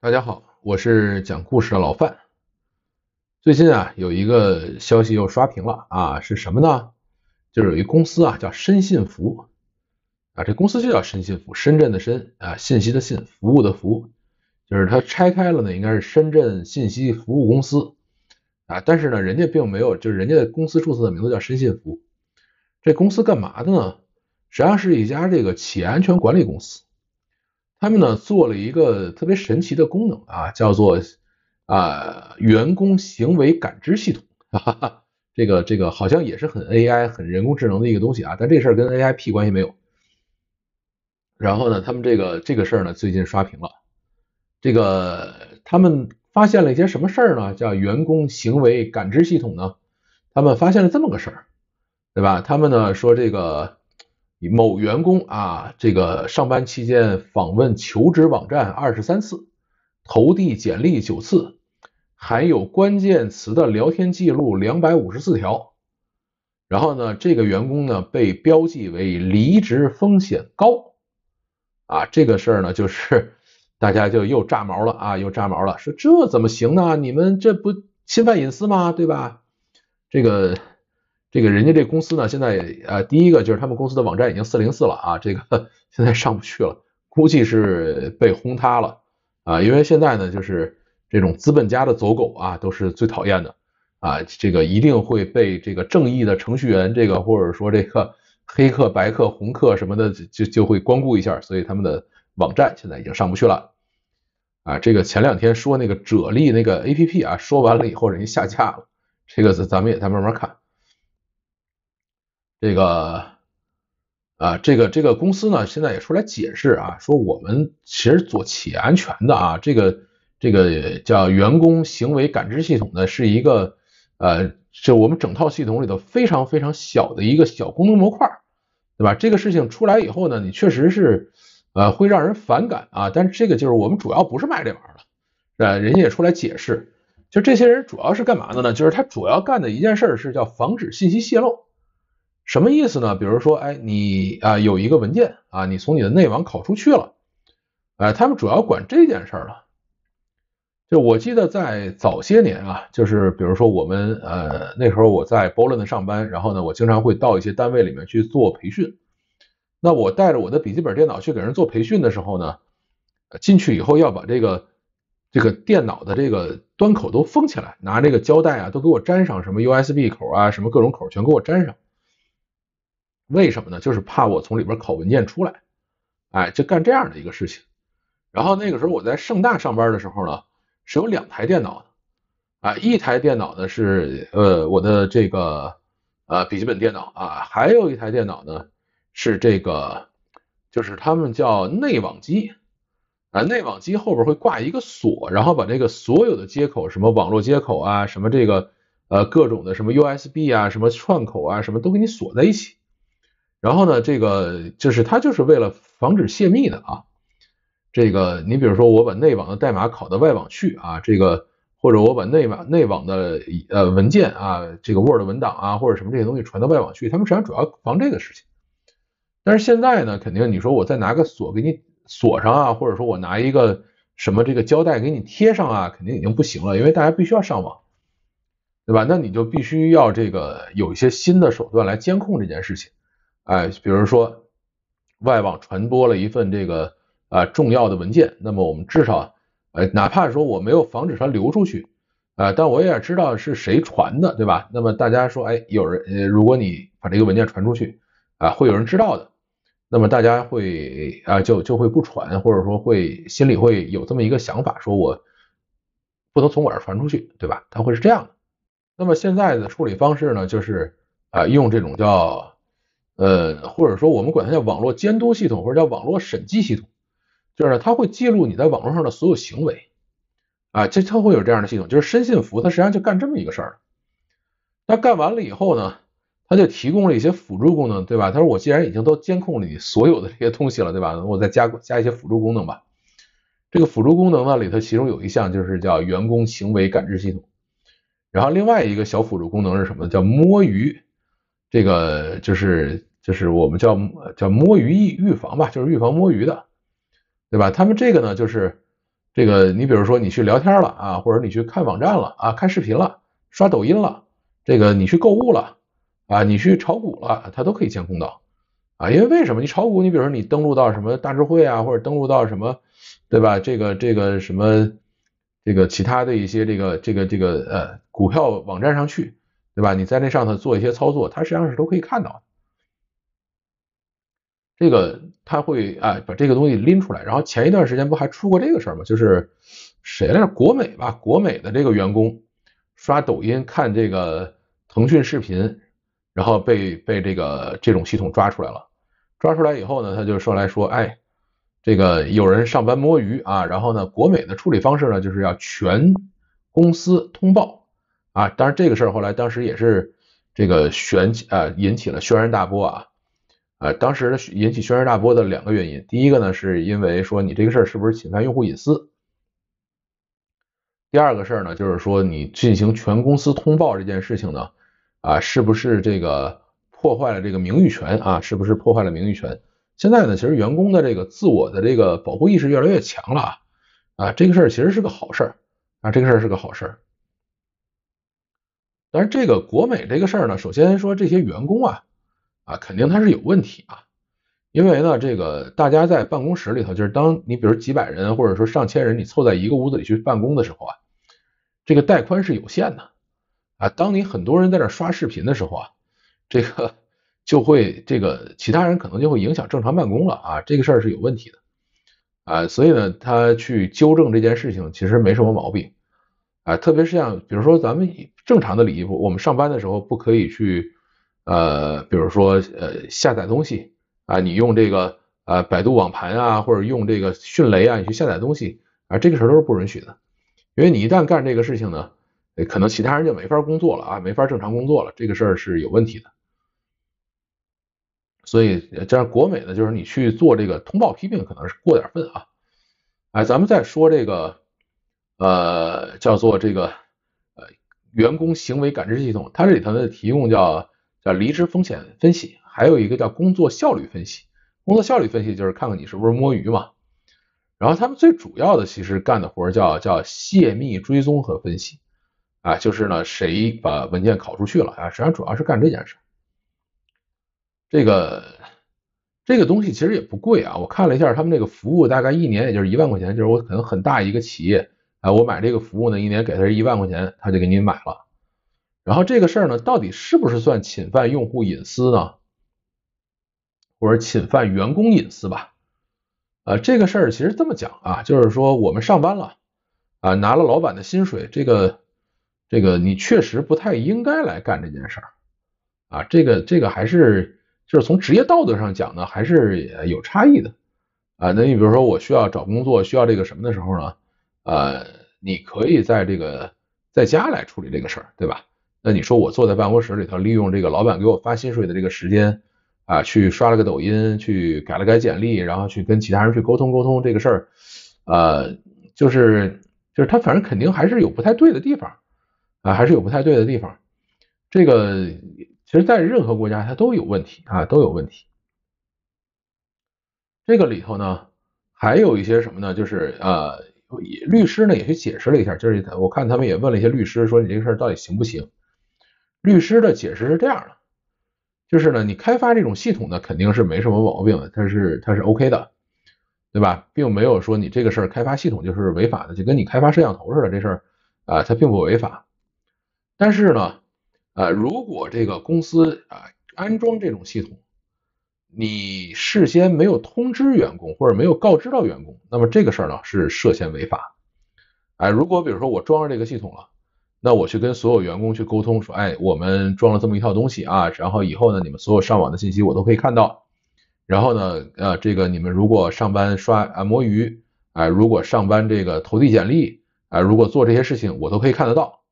大家好，我是讲故事的老范。最近啊，有一个消息又刷屏了啊，是什么呢？就是有一公司啊，叫深信服啊，这公司就叫深信服，深圳的深啊，信息的信，服务的服，就是它拆开了呢，应该是深圳信息服务公司啊，但是呢，人家并没有，就是人家公司注册的名字叫深信服，这公司干嘛的呢？实际上是一家这个企业安全管理公司。他们呢做了一个特别神奇的功能啊，叫做啊员工行为感知系统，哈哈这个这个好像也是很 AI 很人工智能的一个东西啊，但这事儿跟 AIP 关系没有。然后呢，他们这个这个事儿呢最近刷屏了，这个他们发现了一些什么事儿呢？叫员工行为感知系统呢，他们发现了这么个事儿，对吧？他们呢说这个。某员工啊，这个上班期间访问求职网站二十三次，投递简历九次，还有关键词的聊天记录两百五十四条。然后呢，这个员工呢被标记为离职风险高。啊，这个事儿呢，就是 大家就又炸毛了啊，又炸毛了，说这怎么行呢？你们这不侵犯隐私吗？对吧？这个。这个人家这公司呢，现在呃第一个就是他们公司的网站已经404了啊，这个 现在上不去了，估计是被轰塌了啊。因为现在呢，就是这种资本家的走狗啊，都是最讨厌的啊，这个一定会被这个正义的程序员这个或者说这个黑客白客红客什么的就就会光顾一下，所以他们的网站现在已经上不去了啊。这个前两天说那个啫喱那个 APP 啊，说完了以后人家下架了，这个咱们也再慢慢看。这个啊，这个这个公司呢，现在也出来解释啊，说我们其实做企业安全的啊，这个这个叫员工行为感知系统呢，是一个呃，就我们整套系统里头非常非常小的一个小功能模块，对吧？这个事情出来以后呢，你确实是呃会让人反感啊，但是这个就是我们主要不是卖这玩意儿的，呃，人家也出来解释，就这些人主要是干嘛的呢？就是他主要干的一件事是叫防止信息泄露。什么意思呢？比如说，哎，你啊有一个文件啊，你从你的内网拷出去了，哎，他们主要管这件事儿了。就我记得在早些年啊，就是比如说我们呃那时候我在 b l o n 的上班，然后呢，我经常会到一些单位里面去做培训。那我带着我的笔记本电脑去给人做培训的时候呢，进去以后要把这个这个电脑的这个端口都封起来，拿这个胶带啊都给我粘上，什么 USB 口啊，什么各种口全给我粘上。为什么呢？就是怕我从里边拷文件出来，哎，就干这样的一个事情。然后那个时候我在盛大上班的时候呢，是有两台电脑，的，啊，一台电脑呢是呃我的这个呃笔记本电脑啊，还有一台电脑呢是这个，就是他们叫内网机，啊，内网机后边会挂一个锁，然后把这个所有的接口，什么网络接口啊，什么这个呃各种的什么 USB 啊，什么串口啊，什么都给你锁在一起。然后呢，这个就是它就是为了防止泄密的啊。这个你比如说，我把内网的代码拷到外网去啊，这个或者我把内网内网的呃文件啊，这个 Word 文档啊或者什么这些东西传到外网去，他们实际上主要防这个事情。但是现在呢，肯定你说我再拿个锁给你锁上啊，或者说我拿一个什么这个胶带给你贴上啊，肯定已经不行了，因为大家必须要上网，对吧？那你就必须要这个有一些新的手段来监控这件事情。哎，比如说外网传播了一份这个啊重要的文件，那么我们至少，哎，哪怕说我没有防止它流出去，啊，但我也知道是谁传的，对吧？那么大家说，哎，有人，如果你把这个文件传出去，啊，会有人知道的，那么大家会啊，就就会不传，或者说会心里会有这么一个想法，说我不能从我这传出去，对吧？它会是这样的。那么现在的处理方式呢，就是啊，用这种叫。呃，或者说我们管它叫网络监督系统，或者叫网络审计系统，就是它会记录你在网络上的所有行为，啊，这它会有这样的系统。就是深信服，它实际上就干这么一个事儿。它干完了以后呢，它就提供了一些辅助功能，对吧？他说我既然已经都监控你所有的这些东西了，对吧？我再加加一些辅助功能吧。这个辅助功能呢，里头其中有一项就是叫员工行为感知系统，然后另外一个小辅助功能是什么呢？叫摸鱼，这个就是。就是我们叫叫摸鱼预预防吧，就是预防摸鱼的，对吧？他们这个呢，就是这个，你比如说你去聊天了啊，或者你去看网站了啊，看视频了，刷抖音了，这个你去购物了啊，你去炒股了，它都可以监控到啊。因为为什么你炒股？你比如说你登录到什么大智慧啊，或者登录到什么，对吧？这个这个什么这个其他的一些这个这个这个呃股票网站上去，对吧？你在那上头做一些操作，它实际上是都可以看到的。这个他会啊把这个东西拎出来，然后前一段时间不还出过这个事儿吗？就是谁来着？国美吧，国美的这个员工刷抖音看这个腾讯视频，然后被被这个这种系统抓出来了。抓出来以后呢，他就上来说，哎，这个有人上班摸鱼啊。然后呢，国美的处理方式呢，就是要全公司通报啊。当然这个事儿后来当时也是这个起，啊引起了轩然大波啊。呃，当时引起轩然大波的两个原因，第一个呢，是因为说你这个事儿是不是侵犯用户隐私；第二个事儿呢，就是说你进行全公司通报这件事情呢，啊，是不是这个破坏了这个名誉权啊？是不是破坏了名誉权？现在呢，其实员工的这个自我的这个保护意识越来越强了啊，啊，这个事儿其实是个好事儿啊，这个事儿是个好事儿。但是这个国美这个事儿呢，首先说这些员工啊。啊，肯定它是有问题啊，因为呢，这个大家在办公室里头，就是当你比如几百人或者说上千人，你凑在一个屋子里去办公的时候啊，这个带宽是有限的啊。当你很多人在这刷视频的时候啊，这个就会这个其他人可能就会影响正常办公了啊。这个事儿是有问题的啊，所以呢，他去纠正这件事情其实没什么毛病啊。特别是像比如说咱们正常的礼仪服，我们上班的时候不可以去。呃，比如说呃下载东西啊，你用这个呃百度网盘啊，或者用这个迅雷啊，你去下载东西啊，这个事儿都是不允许的，因为你一旦干这个事情呢，可能其他人就没法工作了啊，没法正常工作了，这个事儿是有问题的。所以这样国美呢，就是你去做这个通报批评，可能是过点分啊。哎，咱们再说这个呃叫做这个呃员工行为感知系统，它这里头呢提供叫。叫离职风险分析，还有一个叫工作效率分析。工作效率分析就是看看你是不是摸鱼嘛。然后他们最主要的其实干的活叫叫泄密追踪和分析啊，就是呢谁把文件拷出去了啊，实际上主要是干这件事。这个这个东西其实也不贵啊，我看了一下他们这个服务大概一年也就是一万块钱，就是我可能很大一个企业，啊，我买这个服务呢一年给他一万块钱，他就给你买了。然后这个事儿呢，到底是不是算侵犯用户隐私呢，或者侵犯员工隐私吧？呃，这个事儿其实这么讲啊，就是说我们上班了啊，拿了老板的薪水，这个这个你确实不太应该来干这件事儿啊。这个这个还是就是从职业道德上讲呢，还是有差异的啊。那你比如说我需要找工作，需要这个什么的时候呢？呃，你可以在这个在家来处理这个事儿，对吧？那你说我坐在办公室里头，利用这个老板给我发薪水的这个时间啊，去刷了个抖音，去改了改简历，然后去跟其他人去沟通沟通这个事儿，呃，就是就是他反正肯定还是有不太对的地方啊，还是有不太对的地方。这个其实在任何国家它都有问题啊，都有问题。这个里头呢，还有一些什么呢？就是呃，律师呢也去解释了一下，就是我看他们也问了一些律师说你这个事儿到底行不行？律师的解释是这样的，就是呢，你开发这种系统呢，肯定是没什么毛病的，它是它是 OK 的，对吧？并没有说你这个事儿开发系统就是违法的，就跟你开发摄像头似的，这事儿啊，它并不违法。但是呢，呃，如果这个公司啊安装这种系统，你事先没有通知员工或者没有告知到员工，那么这个事儿呢是涉嫌违法。哎，如果比如说我装上这个系统了。那我去跟所有员工去沟通，说，哎，我们装了这么一套东西啊，然后以后呢，你们所有上网的信息我都可以看到，然后呢，呃，这个你们如果上班刷啊摸鱼，啊，如果上班这个投递简历，啊，如果做这些事情，我都可以看得到，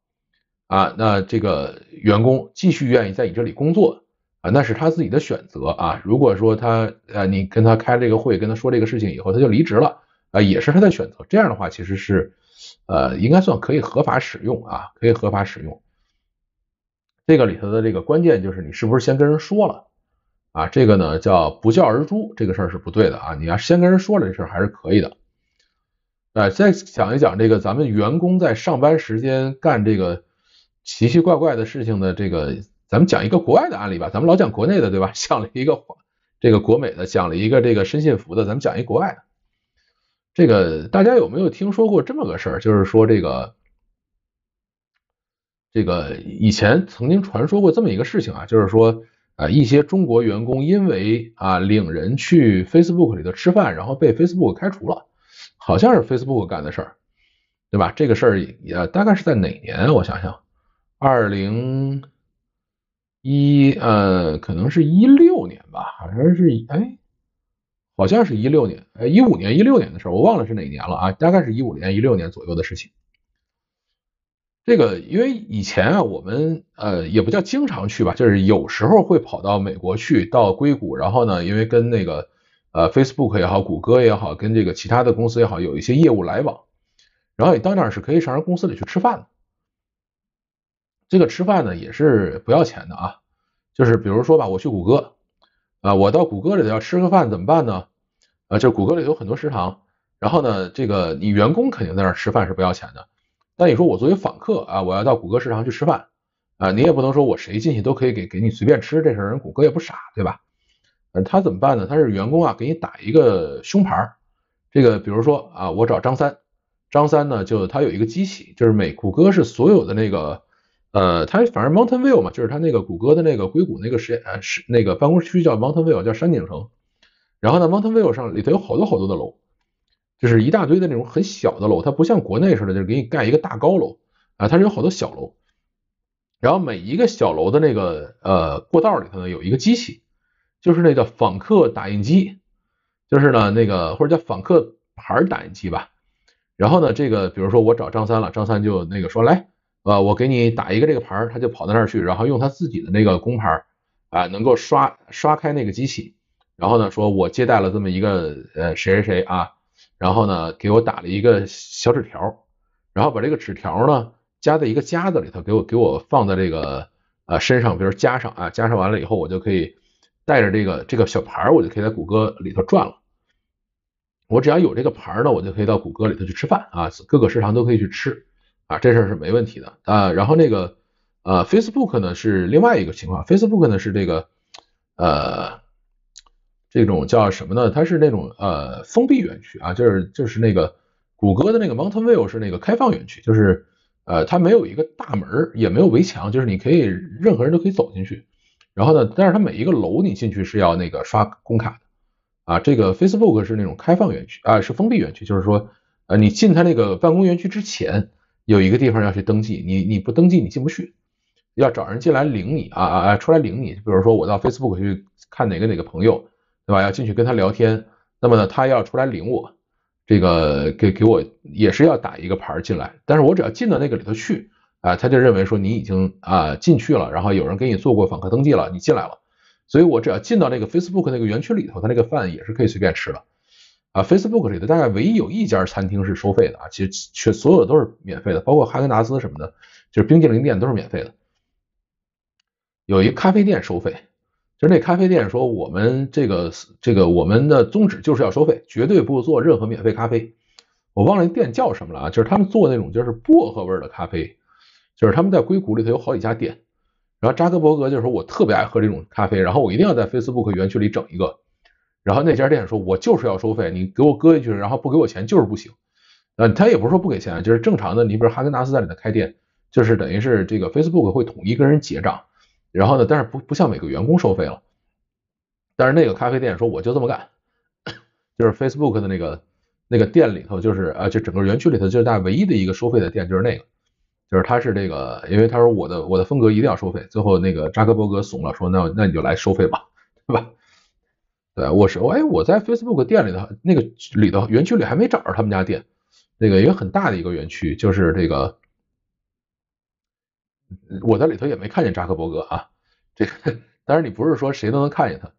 啊，那这个员工继续愿意在你这里工作，啊，那是他自己的选择啊，如果说他，呃，你跟他开这个会，跟他说这个事情以后，他就离职了，啊，也是他的选择，这样的话其实是。呃，应该算可以合法使用啊，可以合法使用。这个里头的这个关键就是你是不是先跟人说了啊？这个呢叫不教而诛，这个事儿是不对的啊。你要先跟人说了，这事儿还是可以的。呃，再讲一讲这个咱们员工在上班时间干这个奇奇怪怪的事情的这个，咱们讲一个国外的案例吧。咱们老讲国内的对吧？讲 了一个这个国美的，讲了一个这个深信服的，咱们讲一国外的。这个大家有没有听说过这么个事儿？就是说，这个这个以前曾经传说过这么一个事情啊，就是说，啊一些中国员工因为啊领人去 Facebook 里头吃饭，然后被 Facebook 开除了，好像是 Facebook 干的事儿，对吧？这个事儿也大概是在哪年？我想想，二零一呃，可能是一六年吧，好像是哎。好像是一六年，呃，一五年、一六年的事儿，我忘了是哪年了啊，大概是一五年、一六年左右的事情。这个因为以前啊，我们呃也不叫经常去吧，就是有时候会跑到美国去，到硅谷，然后呢，因为跟那个呃 Facebook 也好，谷歌也好，跟这个其他的公司也好，有一些业务来往，然后你到那儿是可以上人公司里去吃饭的。这个吃饭呢也是不要钱的啊，就是比如说吧，我去谷歌。啊，我到谷歌里头要吃个饭怎么办呢？啊，就谷歌里头有很多食堂，然后呢，这个你员工肯定在那儿吃饭是不要钱的。但你说我作为访客啊，我要到谷歌食堂去吃饭，啊，你也不能说我谁进去都可以给给你随便吃这事人谷歌也不傻，对吧？嗯，他怎么办呢？他是员工啊，给你打一个胸牌儿。这个比如说啊，我找张三，张三呢就他有一个机器，就是每谷歌是所有的那个。呃，它反正 Mountain View 嘛，就是它那个谷歌的那个硅谷那个实验是那个办公区叫 Mountain View，叫山顶城。然后呢，Mountain View 上里头有好多好多的楼，就是一大堆的那种很小的楼，它不像国内似的，就是给你盖一个大高楼啊，它是有好多小楼。然后每一个小楼的那个呃过道里头呢，有一个机器，就是那叫访客打印机，就是呢那个或者叫访客牌打印机吧。然后呢，这个比如说我找张三了，张三就那个说来。呃，我给你打一个这个牌，他就跑到那儿去，然后用他自己的那个工牌啊，能够刷刷开那个机器，然后呢，说我接待了这么一个呃谁谁谁啊，然后呢给我打了一个小纸条，然后把这个纸条呢夹在一个夹子里头，给我给我放在这个呃身上，比如夹上啊，夹上完了以后，我就可以带着这个这个小牌，我就可以在谷歌里头转了。我只要有这个牌呢，我就可以到谷歌里头去吃饭啊，各个食堂都可以去吃。啊，这事儿是没问题的啊。然后那个呃，Facebook 呢是另外一个情况，Facebook 呢是这个呃这种叫什么呢？它是那种呃封闭园区啊，就是就是那个谷歌的那个 Mountain View 是那个开放园区，就是呃它没有一个大门，也没有围墙，就是你可以任何人都可以走进去。然后呢，但是它每一个楼你进去是要那个刷工卡的啊。这个 Facebook 是那种开放园区啊，是封闭园区，就是说呃你进它那个办公园区之前。有一个地方要去登记，你你不登记你进不去，要找人进来领你啊啊啊出来领你，比如说我到 Facebook 去看哪个哪个朋友，对吧？要进去跟他聊天，那么呢他要出来领我，这个给给我也是要打一个牌进来，但是我只要进到那个里头去，啊他就认为说你已经啊进去了，然后有人给你做过访客登记了，你进来了，所以我只要进到那个 Facebook 那个园区里头，他那个饭也是可以随便吃了。啊，Facebook 里的大概唯一有一家餐厅是收费的啊，其实全所有都是免费的，包括哈根达斯什么的，就是冰激凌店都是免费的。有一咖啡店收费，就是那咖啡店说我们这个这个我们的宗旨就是要收费，绝对不做任何免费咖啡。我忘了那店叫什么了啊，就是他们做那种就是薄荷味的咖啡，就是他们在硅谷里头有好几家店。然后扎克伯格就说我特别爱喝这种咖啡，然后我一定要在 Facebook 园区里整一个。然后那家店说：“我就是要收费，你给我搁进去，然后不给我钱就是不行。”呃，他也不是说不给钱就是正常的。你比如哈根达斯在里头开店，就是等于是这个 Facebook 会统一跟人结账，然后呢，但是不不像每个员工收费了。但是那个咖啡店说：“我就这么干，就是 Facebook 的那个那个店里头，就是呃，就整个园区里头就是那唯一的一个收费的店，就是那个，就是他是这个，因为他说我的我的风格一定要收费。最后那个扎克伯格怂了，说那那你就来收费吧，对吧？”对，我是我，哎，我在 Facebook 店里的那个里头园区里还没找着他们家店。那个一个很大的一个园区，就是这个，我在里头也没看见扎克伯格啊。这个，当然你不是说谁都能看见他，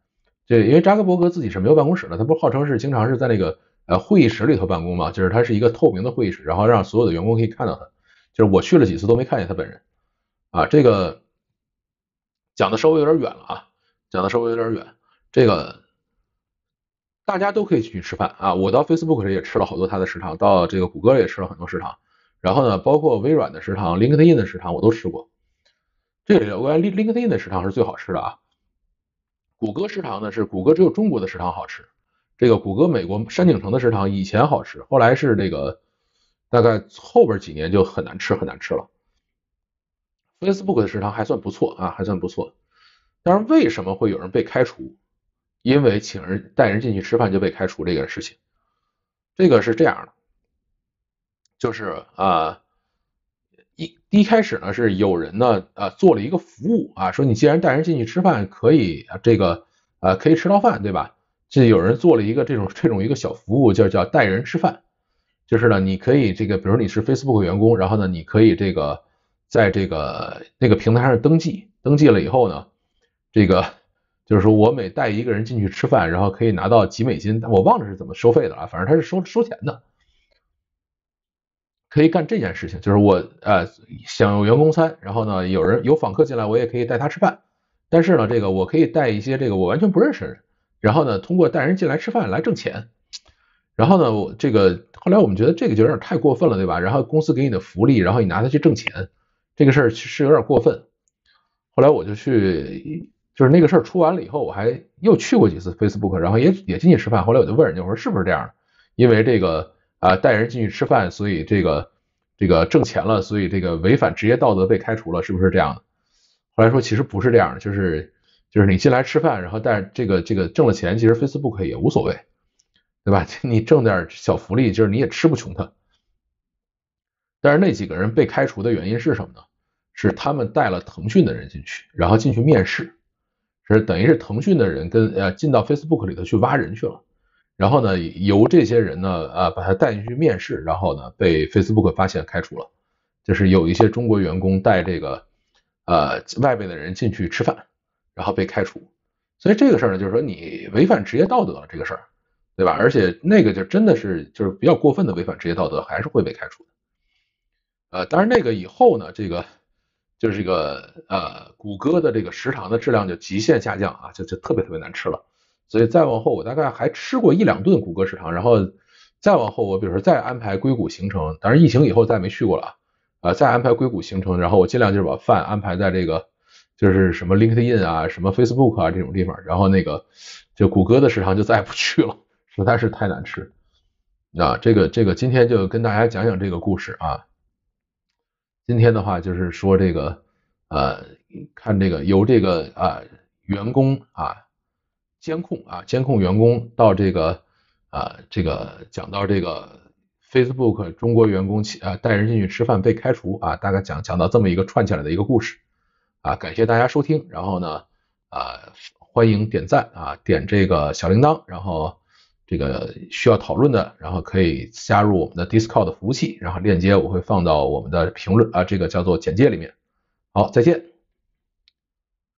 这因为扎克伯格自己是没有办公室的，他不是号称是经常是在那个呃会议室里头办公嘛，就是他是一个透明的会议室，然后让所有的员工可以看到他。就是我去了几次都没看见他本人。啊，这个讲的稍微有点远了啊，讲的稍微有点远，这个。大家都可以进去吃饭啊！我到 Facebook 时也吃了好多它的食堂，到这个谷歌也吃了很多食堂。然后呢，包括微软的食堂、LinkedIn 的食堂我都吃过。这里我感觉 LinkedIn 的食堂是最好吃的啊。谷歌食堂呢是谷歌只有中国的食堂好吃。这个谷歌美国山景城的食堂以前好吃，后来是这个大概后边几年就很难吃，很难吃了。Facebook 的食堂还算不错啊，还算不错。但是为什么会有人被开除？因为请人带人进去吃饭就被开除这个事情，这个是这样的，就是啊一一开始呢是有人呢啊做了一个服务啊说你既然带人进去吃饭可以这个啊可以吃到饭对吧？这有人做了一个这种这种一个小服务叫叫带人吃饭，就是呢你可以这个比如你是 Facebook 员工，然后呢你可以这个在这个那个平台上登记，登记了以后呢这个。就是说我每带一个人进去吃饭，然后可以拿到几美金，我忘了是怎么收费的啊，反正他是收收钱的，可以干这件事情。就是我呃，享用员工餐，然后呢，有人有访客进来，我也可以带他吃饭。但是呢，这个我可以带一些这个我完全不认识的人，然后呢，通过带人进来吃饭来挣钱。然后呢，这个后来我们觉得这个就有点太过分了，对吧？然后公司给你的福利，然后你拿它去挣钱，这个事儿是有点过分。后来我就去。就是那个事儿出完了以后，我还又去过几次 Facebook，然后也也进去吃饭。后来我就问人家我说是不是这样的？因为这个啊带人进去吃饭，所以这个这个挣钱了，所以这个违反职业道德被开除了，是不是这样？的？后来说其实不是这样的，就是就是你进来吃饭，然后但是这个这个挣了钱，其实 Facebook 也无所谓，对吧？你挣点小福利，就是你也吃不穷他。但是那几个人被开除的原因是什么呢？是他们带了腾讯的人进去，然后进去面试。是等于是腾讯的人跟呃进到 Facebook 里头去挖人去了，然后呢由这些人呢呃把他带进去面试，然后呢被 Facebook 发现开除了。就是有一些中国员工带这个呃外边的人进去吃饭，然后被开除。所以这个事儿呢就是说你违反职业道德了这个事儿，对吧？而且那个就真的是就是比较过分的违反职业道德，还是会被开除的。呃，当然那个以后呢这个。就是这个呃，谷歌的这个食堂的质量就极限下降啊，就就特别特别难吃了。所以再往后，我大概还吃过一两顿谷歌食堂，然后再往后，我比如说再安排硅谷行程，当然疫情以后再没去过了啊。呃，再安排硅谷行程，然后我尽量就是把饭安排在这个就是什么 LinkedIn 啊，什么 Facebook 啊这种地方，然后那个就谷歌的食堂就再也不去了，实在是太难吃。那这个这个今天就跟大家讲讲这个故事啊。今天的话就是说这个，呃，看这个由这个啊员工啊监控啊监控员工到这个啊这个讲到这个 Facebook 中国员工起啊带人进去吃饭被开除啊大概讲讲到这么一个串起来的一个故事啊感谢大家收听然后呢啊欢迎点赞啊点这个小铃铛然后。这个需要讨论的，然后可以加入我们的 Discord 服务器，然后链接我会放到我们的评论啊，这个叫做简介里面。好，再见。